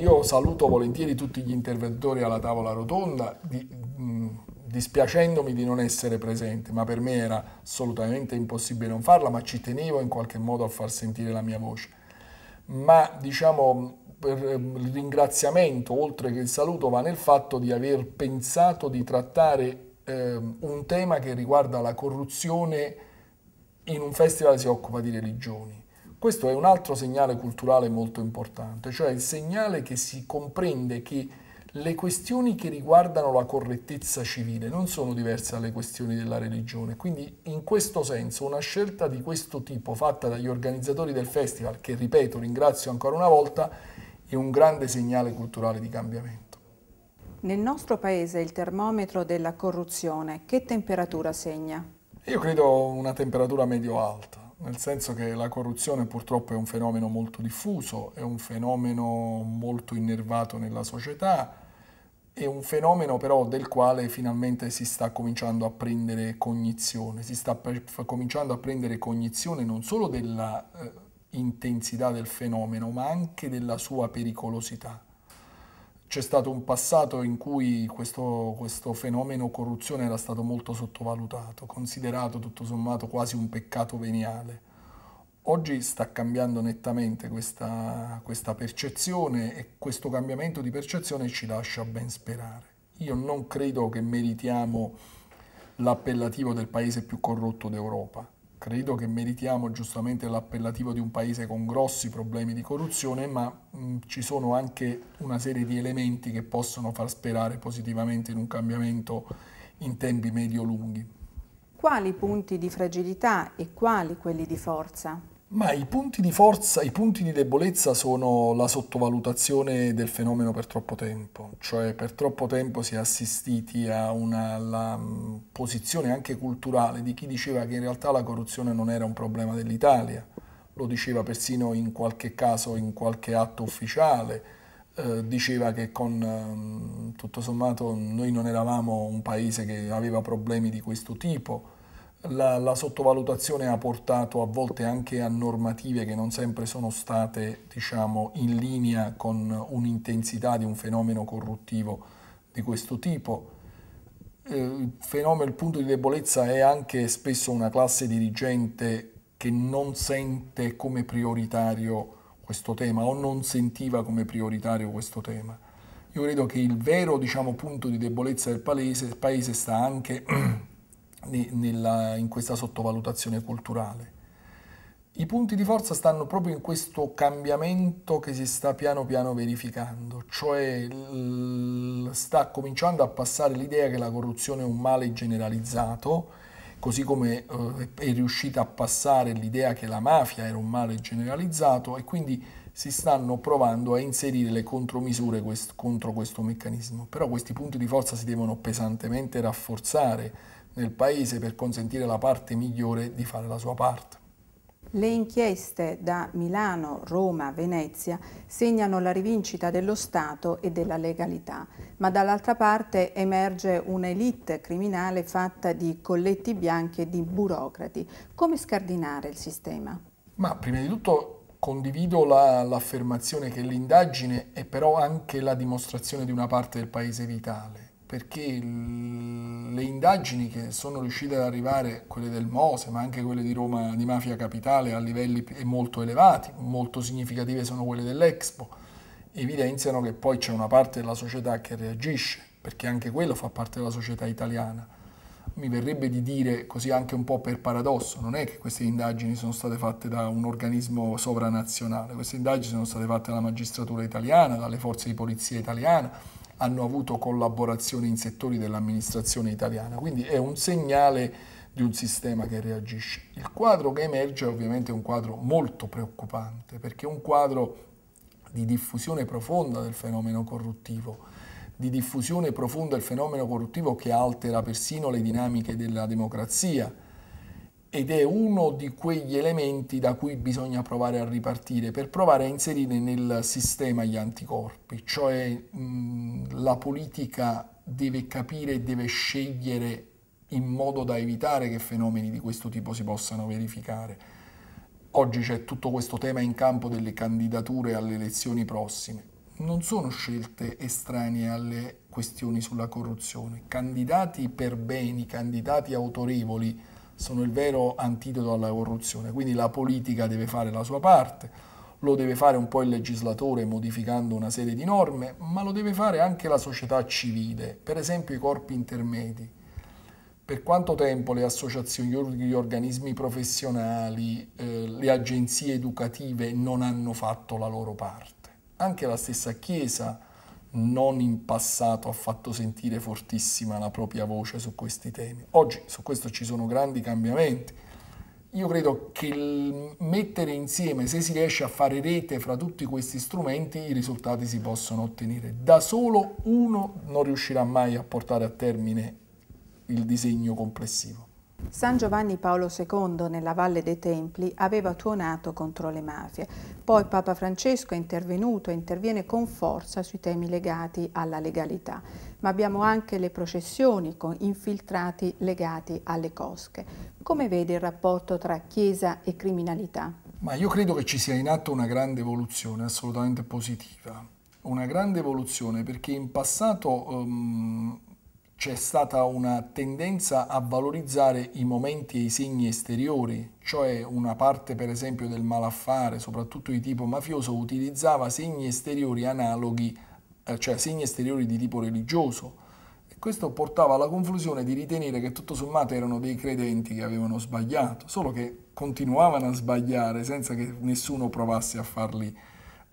Io saluto volentieri tutti gli interventori alla tavola rotonda, di, mh, mm, dispiacendomi di non essere presente, ma per me era assolutamente impossibile non farla, ma ci tenevo in qualche modo a far sentire la mia voce. Ma diciamo ehm, il ringraziamento, oltre che il saluto, va nel fatto di aver pensato di trattare eh, un tema che riguarda la corruzione in un festival che si occupa di religioni questo è un altro segnale culturale molto importante, cioè il segnale che si comprende che le questioni che riguardano la correttezza civile non sono diverse dalle questioni della religione, quindi in questo senso una scelta di questo tipo fatta dagli organizzatori del festival, che ripeto ringrazio ancora una volta, è un grande segnale culturale di cambiamento. Nel nostro paese il termometro della corruzione che temperatura segna? Io credo una temperatura medio-alta nel senso che la corruzione purtroppo è un fenomeno molto diffuso, è un fenomeno molto innervato nella società, è un fenomeno però del quale finalmente si sta cominciando a prendere cognizione, si sta cominciando a prendere cognizione non solo della eh, intensità del fenomeno, ma anche della sua pericolosità c'è stato un passato in cui questo, questo, fenomeno corruzione era stato molto sottovalutato, considerato tutto sommato quasi un peccato veniale. Oggi sta cambiando nettamente questa, questa percezione e questo cambiamento di percezione ci lascia ben sperare. Io non credo che meritiamo l'appellativo del paese più corrotto d'Europa credo che meritiamo giustamente l'appellativo di un paese con grossi problemi di corruzione, ma mh, ci sono anche una serie di elementi che possono far sperare positivamente in un cambiamento in tempi medio-lunghi. Quali punti di fragilità e quali quelli di forza? Ma i punti di forza, i punti di debolezza sono la sottovalutazione del fenomeno per troppo tempo, cioè per troppo tempo si è assistiti a una mm, posizione anche culturale di chi diceva che in realtà la corruzione non era un problema dell'Italia, lo diceva persino in qualche caso, in qualche atto ufficiale, eh, diceva che con, mm, tutto sommato noi non eravamo un paese che aveva problemi di questo tipo la, la, sottovalutazione ha portato a volte anche a normative che non sempre sono state diciamo, in linea con un'intensità di un fenomeno corruttivo di questo tipo. Eh, il, fenomeno, il punto di debolezza è anche spesso una classe dirigente che non sente come prioritario questo tema o non sentiva come prioritario questo tema. Io credo che il vero diciamo, punto di debolezza del paese, paese sta anche nella, in questa sottovalutazione culturale. I punti di forza stanno proprio in questo cambiamento che si sta piano piano verificando, cioè sta cominciando a passare l'idea che la corruzione è un male generalizzato, così come eh, è riuscita a passare l'idea che la mafia era un male generalizzato e quindi si stanno provando a inserire le contromisure contro questo meccanismo. Però questi punti di forza si devono pesantemente rafforzare nel Paese per consentire alla parte migliore di fare la sua parte. Le inchieste da Milano, Roma, Venezia segnano la rivincita dello Stato e della legalità, ma dall'altra parte emerge un'elite criminale fatta di colletti bianchi e di burocrati. Come scardinare il sistema? Ma prima di tutto condivido l'affermazione che l'indagine è però anche la dimostrazione di una parte del paese vitale perché le indagini che sono riuscite ad arrivare, quelle del Mose, ma anche quelle di Roma di Mafia Capitale, a livelli molto elevati, molto significative sono quelle dell'Expo, evidenziano che poi c'è una parte della società che reagisce, perché anche quello fa parte della società italiana. Mi verrebbe di dire, così anche un po' per paradosso, non è che queste indagini sono state fatte da un organismo sovranazionale, queste indagini sono state fatte dalla magistratura italiana, dalle forze di polizia italiana, hanno avuto collaborazioni in settori dell'amministrazione italiana, quindi è un segnale di un sistema che reagisce. Il quadro che emerge è ovviamente un quadro molto preoccupante, perché è un quadro di diffusione profonda del fenomeno corruttivo, di diffusione profonda del fenomeno corruttivo che altera persino le dinamiche della democrazia, ed è uno di quegli elementi da cui bisogna provare a ripartire per provare a inserire nel sistema gli anticorpi, cioè mh, la politica deve capire e deve scegliere in modo da evitare che fenomeni di questo tipo si possano verificare. Oggi c'è tutto questo tema in campo delle candidature alle elezioni prossime. Non sono scelte estranee alle questioni sulla corruzione. Candidati per beni, candidati autorevoli, sono il vero antidoto alla corruzione. Quindi la politica deve fare la sua parte, lo deve fare un po' il legislatore modificando una serie di norme, ma lo deve fare anche la società civile, per esempio i corpi intermedi. Per quanto tempo le associazioni, gli organismi professionali, eh, le agenzie educative non hanno fatto la loro parte? Anche la stessa Chiesa non in passato ha fatto sentire fortissima la propria voce su questi temi. Oggi su questo ci sono grandi cambiamenti. Io credo che mettere insieme, se si riesce a fare rete fra tutti questi strumenti, i risultati si possono ottenere. Da solo uno non riuscirà mai a portare a termine il disegno complessivo. San Giovanni Paolo II nella Valle dei Templi aveva tuonato contro le mafie, poi Papa Francesco è intervenuto e interviene con forza sui temi legati alla legalità, ma abbiamo anche le processioni con infiltrati legati alle cosche. Come vede il rapporto tra Chiesa e criminalità? Ma io credo che ci sia in atto una grande evoluzione, assolutamente positiva. Una grande evoluzione perché in passato um, c'è stata una tendenza a valorizzare i momenti e i segni esteriori, cioè una parte per esempio del malaffare, soprattutto di tipo mafioso, utilizzava segni esteriori analoghi, eh, cioè segni esteriori di tipo religioso. questo portava alla conclusione di ritenere che tutto sommato erano dei credenti che avevano sbagliato, solo che continuavano a sbagliare senza che nessuno provasse a farli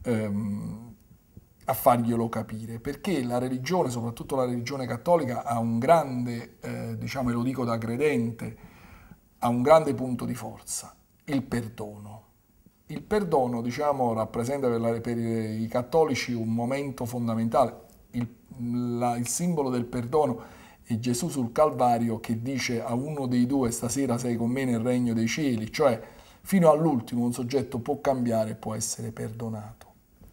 ehm, a farglielo capire, perché la religione, soprattutto la religione cattolica, ha un grande, eh, diciamo, e lo dico da credente, ha un grande punto di forza, il perdono. Il perdono, diciamo, rappresenta per, la, per, i cattolici un momento fondamentale, il, la, il simbolo del perdono è Gesù sul Calvario che dice a uno dei due stasera sei con me nel regno dei cieli, cioè fino all'ultimo un soggetto può cambiare e può essere perdonato.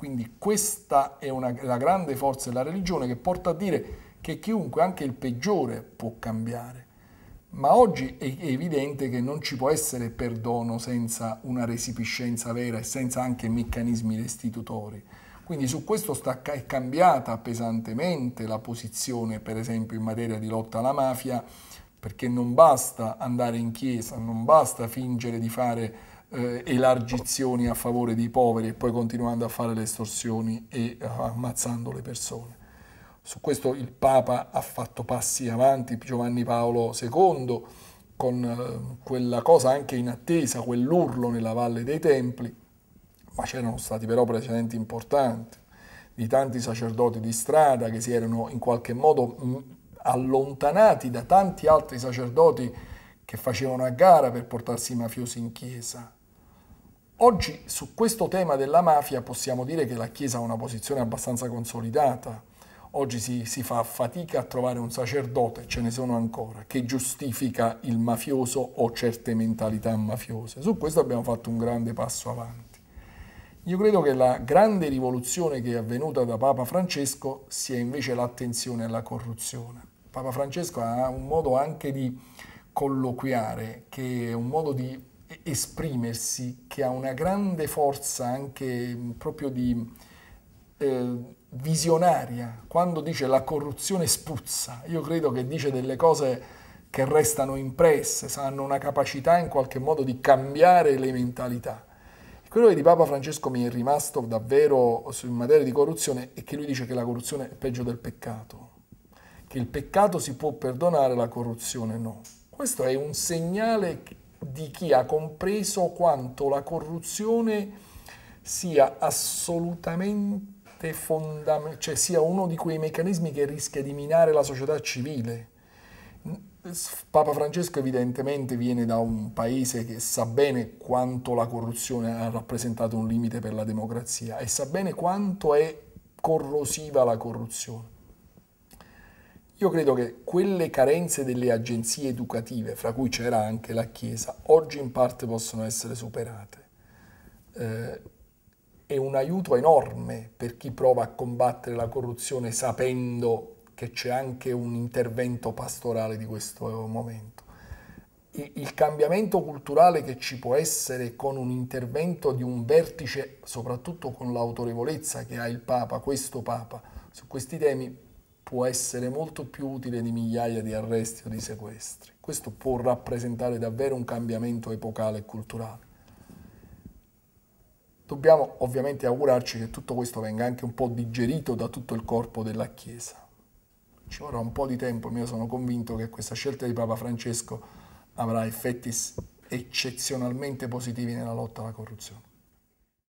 Quindi questa è una, la grande forza della religione che porta a dire che chiunque, anche il peggiore, può cambiare. Ma oggi è evidente che non ci può essere perdono senza una resipiscenza vera e senza anche meccanismi restitutori. Quindi su questo sta, è cambiata pesantemente la posizione, per esempio, in materia di lotta alla mafia, perché non basta andare in chiesa, non basta fingere di fare eh, elargizioni a favore dei poveri e poi continuando a fare le estorsioni e eh, ammazzando le persone. Su questo il Papa ha fatto passi avanti, Giovanni Paolo II, con eh, quella cosa anche in attesa, quell'urlo nella Valle dei Templi, ma c'erano stati però precedenti importanti di tanti sacerdoti di strada che si erano in qualche modo mm, allontanati da tanti altri sacerdoti che facevano a gara per portarsi i mafiosi in chiesa. Oggi su questo tema della mafia possiamo dire che la Chiesa ha una posizione abbastanza consolidata. Oggi si, si, fa fatica a trovare un sacerdote, ce ne sono ancora, che giustifica il mafioso o certe mentalità mafiose. Su questo abbiamo fatto un grande passo avanti. Io credo che la grande rivoluzione che è avvenuta da Papa Francesco sia invece l'attenzione alla corruzione. Papa Francesco ha un modo anche di colloquiare, che è un modo di esprimersi, che ha una grande forza anche proprio di eh, visionaria. Quando dice la corruzione spuzza, io credo che dice delle cose che restano impresse, hanno una capacità in qualche modo di cambiare le mentalità. quello che di Papa Francesco mi è rimasto davvero in materia di corruzione è che lui dice che la corruzione è peggio del peccato, che il peccato si può perdonare, la corruzione no. Questo è un segnale di chi ha compreso quanto la corruzione sia assolutamente fondamentale, cioè sia uno di quei meccanismi che rischia di minare la società civile. Papa Francesco evidentemente viene da un paese che sa bene quanto la corruzione ha rappresentato un limite per la democrazia e sa bene quanto è corrosiva la corruzione. Io credo che quelle carenze delle agenzie educative, fra cui c'era anche la Chiesa, oggi in parte possono essere superate. Eh, è un aiuto enorme per chi prova a combattere la corruzione sapendo che c'è anche un intervento pastorale di questo momento. Il cambiamento culturale che ci può essere con un intervento di un vertice, soprattutto con l'autorevolezza che ha il Papa, questo Papa, su questi temi, può essere molto più utile di migliaia di arresti o di sequestri. Questo può rappresentare davvero un cambiamento epocale e culturale. Dobbiamo ovviamente augurarci che tutto questo venga anche un po' digerito da tutto il corpo della Chiesa. Ci vorrà un po' di tempo, ma io sono convinto che questa scelta di Papa Francesco avrà effetti eccezionalmente positivi nella lotta alla corruzione.